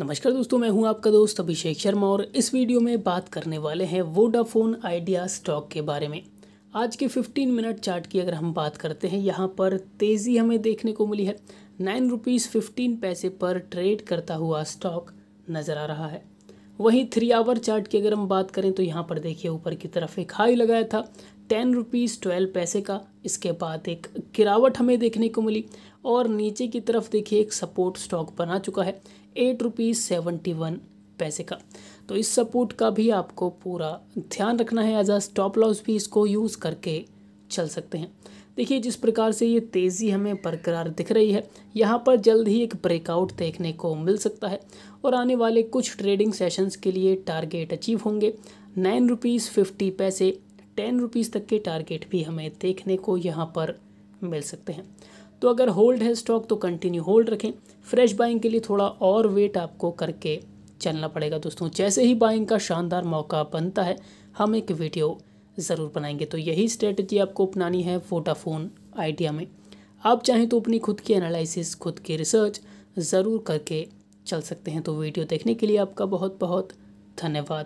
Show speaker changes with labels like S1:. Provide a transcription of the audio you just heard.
S1: नमस्कार दोस्तों मैं हूं आपका दोस्त अभिषेक शर्मा और इस वीडियो में बात करने वाले हैं वोडाफोन आइडिया स्टॉक के बारे में आज के 15 मिनट चार्ट की अगर हम बात करते हैं यहाँ पर तेज़ी हमें देखने को मिली है नाइन रुपीज़ फिफ्टीन पैसे पर ट्रेड करता हुआ स्टॉक नज़र आ रहा है वहीं थ्री आवर चार्ट की अगर हम बात करें तो यहाँ पर देखिए ऊपर की तरफ एक हाई लगाया था टेन रुपीज़ ट्वेल्व पैसे का इसके बाद एक गिरावट हमें देखने को मिली और नीचे की तरफ देखिए एक सपोर्ट स्टॉक बना चुका है एट रुपीज़ सेवेंटी वन पैसे का तो इस सपोर्ट का भी आपको पूरा ध्यान रखना है एज आ स्टॉप लॉस भी इसको यूज़ करके चल सकते हैं देखिए जिस प्रकार से ये तेज़ी हमें बरकरार दिख रही है यहाँ पर जल्द ही एक ब्रेकआउट देखने को मिल सकता है और आने वाले कुछ ट्रेडिंग सेशंस के लिए टारगेट अचीव होंगे नाइन रुपीज़ फिफ्टी पैसे टेन रुपीज़ तक के टारगेट भी हमें देखने को यहाँ पर मिल सकते हैं तो अगर होल्ड है स्टॉक तो कंटिन्यू होल्ड रखें फ्रेश बाइंग के लिए थोड़ा और वेट आपको करके चलना पड़ेगा दोस्तों जैसे ही बाइंग का शानदार मौका बनता है हम एक वीडियो ज़रूर बनाएंगे तो यही स्ट्रेटजी आपको अपनानी है वोटाफोन आइडिया में आप चाहें तो अपनी खुद की एनालिसिस खुद की रिसर्च ज़रूर करके चल सकते हैं तो वीडियो देखने के लिए आपका बहुत बहुत धन्यवाद